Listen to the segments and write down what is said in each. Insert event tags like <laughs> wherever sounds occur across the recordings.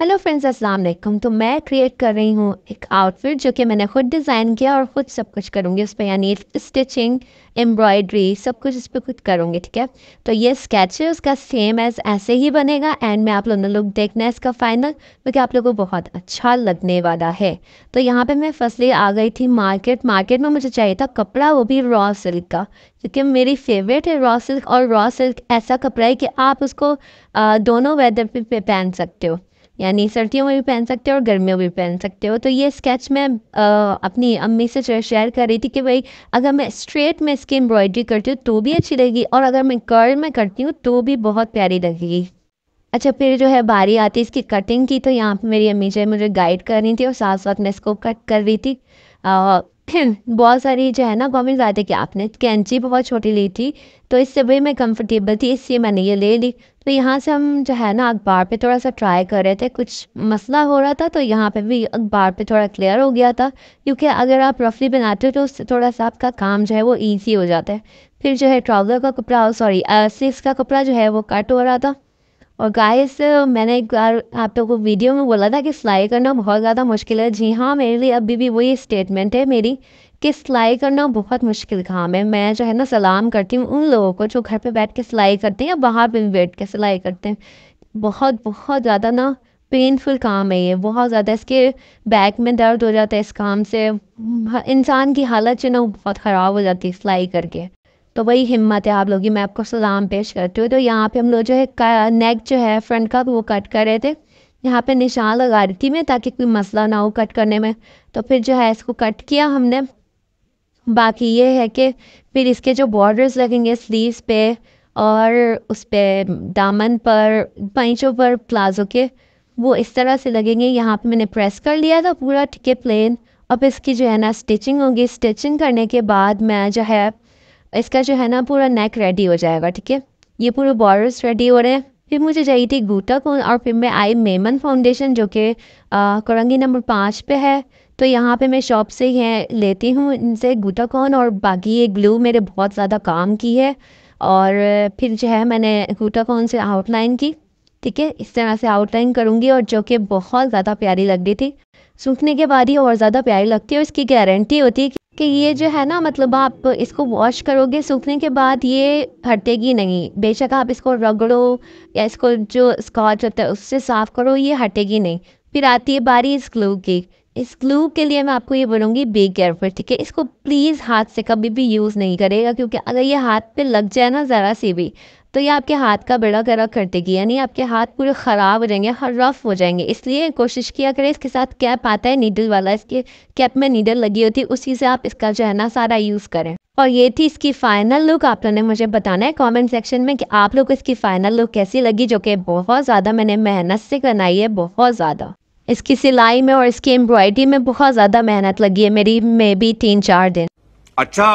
hello friends अस्सलाम वालेकुम तो मैं क्रिएट कर रही हूँ एक आउटफिट जो कि मैंने खुद डिज़ाइन किया और ख़ुद सब कुछ करूँगी उस पर यानी स्टिचिंग एम्ब्रॉयडरी सब कुछ इस पर खुद करूँगी ठीक है तो ये स्केच है उसका सेम एज ऐसे ही बनेगा एंड मैं आप लोगों ने लोग देखना है इसका फाइनल क्योंकि आप लोगों को बहुत अच्छा लगने वाला है तो यहाँ पर मैं फर्स्टली आ गई थी मार्केट मार्केट में मुझे चाहिए था कपड़ा वो भी रॉ सिल्क का क्योंकि मेरी फेवरेट है रॉ सिल्क और रॉ सिल्क ऐसा कपड़ा है कि आप उसको दोनों वेदर पर पहन सकते हो यानी सर्दियों में भी पहन सकते हो और गर्मियों में भी पहन सकते हो तो ये स्केच मैं अपनी अम्मी से शेयर कर रही थी कि भाई अगर मैं स्ट्रेट में इसकी एम्ब्रॉयडरी करती हूँ तो भी अच्छी लगेगी और अगर मैं कर्ल में करती हूँ तो भी बहुत प्यारी लगेगी अच्छा फिर जो है बारी आती है इसकी कटिंग की तो यहाँ पर मेरी अम्मी जो है मुझे गाइड कर रही थी और साथ साथ मैं इसको कट कर रही थी <clears throat> बहुत सारी जो है ना कॉमेंट्स आते कि आपने कैंची बहुत छोटी ली थी तो इससे भी मैं कंफर्टेबल थी इसलिए मैंने ये ले ली तो यहाँ से हम जो है ना अखबार पे थोड़ा सा ट्राई कर रहे थे कुछ मसला हो रहा था तो यहाँ पे भी अखबार पे थोड़ा क्लियर हो गया था क्योंकि अगर आप रफली बनाते हो तो उससे थोड़ा सा आपका काम जो है वो ईजी हो जाता है फिर जो है ट्राउज़र का कपड़ा सॉरी oh, सिक्स uh, का कपड़ा जो है वो कट हो रहा था और से मैंने एक बार आप तो को वीडियो में बोला था कि सिलाई करना बहुत ज़्यादा मुश्किल है जी हाँ मेरे लिए अभी भी वही स्टेटमेंट है मेरी कि सिलाई करना बहुत मुश्किल काम है मैं जो है ना सलाम करती हूँ उन लोगों को जो घर पे बैठ के सिलाई करते हैं या बाहर पर भी बैठ के सिलाई करते हैं बहुत बहुत ज़्यादा ना पेनफुल काम है ये बहुत ज़्यादा इसके बैक में दर्द हो जाता है इस काम से इंसान की हालत जो ना बहुत ख़राब हो जाती है सिलाई करके तो वही हिम्मत है आप लोग की मैं आपको सलाम पेश करती हूँ तो यहाँ पे हम लोग जो है नेक जो है फ्रंट का वो कट कर रहे थे यहाँ पे निशान लगा रही थी मैं ताकि कोई मसला ना हो कट करने में तो फिर जो है इसको कट किया हमने बाकी ये है कि फिर इसके जो बॉर्डर्स लगेंगे स्लीव्स पे और उस पर दामन पर पैंचों पर प्लाजो के वो इस तरह से लगेंगे यहाँ पे मैंने प्रेस कर लिया था पूरा ठीक है प्लेन अब इसकी जो है ना स्टिचिंग होगी स्टिचिंग करने के बाद मैं जो है इसका जो है ना पूरा नेक रेडी हो जाएगा ठीक है ये पूरे बॉर्डर्स रेडी हो रहे हैं फिर मुझे चाहिए थी गूटा कौन और फिर मैं आई मेमन फाउंडेशन जो कि करंगी नंबर पाँच पे है तो यहाँ पे मैं शॉप से ही है लेती हूँ इनसे गूटाकॉन और बाकी ये ग्लू मेरे बहुत ज़्यादा काम की है और फिर जो है मैंने गूटाकॉन से आउटलाइन की ठीक है इस तरह से आउटलाइन करूँगी और जो कि बहुत ज़्यादा प्यारी लग रही थी सूखने के बाद ही और ज़्यादा प्यारी लगती है और इसकी गारंटी होती है कि ये जो है ना मतलब आप इसको वॉश करोगे सूखने के बाद ये हटेगी नहीं बेशक आप इसको रगड़ो या इसको जो स्कॉच होता है उससे साफ़ करो ये हटेगी नहीं फिर आती है बारी इस ग्लू की इस ग्लू के लिए मैं आपको ये बोलूँगी बी केयरफुल ठीक है इसको प्लीज़ हाथ से कभी भी यूज़ नहीं करेगा क्योंकि अगर ये हाथ पे लग जाए ना ज़रा सी भी तो ये आपके हाथ का बेड़ा गड़ा कर देगी यानी आपके हाथ पूरे ख़राब हो जाएंगे और रफ़ हो जाएंगे इसलिए कोशिश किया करें इसके साथ कैप आता है नीडल वाला इसके कैप में नीडल लगी होती है उसी से आप इसका जो है ना सारा यूज़ करें और ये थी इसकी फाइनल लुक आप लोगों ने मुझे बताना है कमेंट सेक्शन में कि आप लोग को इसकी फाइनल लुक कैसी लगी जो कि बहुत ज़्यादा मैंने मेहनत से बनाई है बहुत ज़्यादा इसकी सिलाई में और इसकी एम्ब्रॉयडरी में बहुत ज़्यादा मेहनत लगी है मेरी मे भी तीन चार दिन अच्छा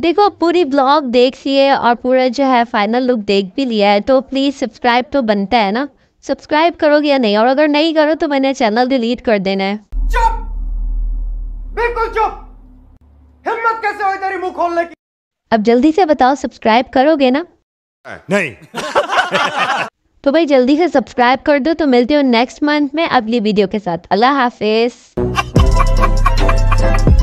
देखो पूरी ब्लॉग देख लिए और पूरा जो है फाइनल लुक देख भी लिया है तो प्लीज़ सब्सक्राइब तो बनता है ना सब्सक्राइब करोगे या नहीं और अगर नहीं करो तो मैंने चैनल डिलीट कर देना है चुप बिल्कुल चुप हिम्मत कैसे हो तेरी मुंह खोलने की अब जल्दी से बताओ सब्सक्राइब करोगे ना नहीं <laughs> तो भाई जल्दी से सब्सक्राइब कर दो तो मिलते हो नेक्स्ट मंथ में अगली वीडियो के साथ अल्लाह हाफिज़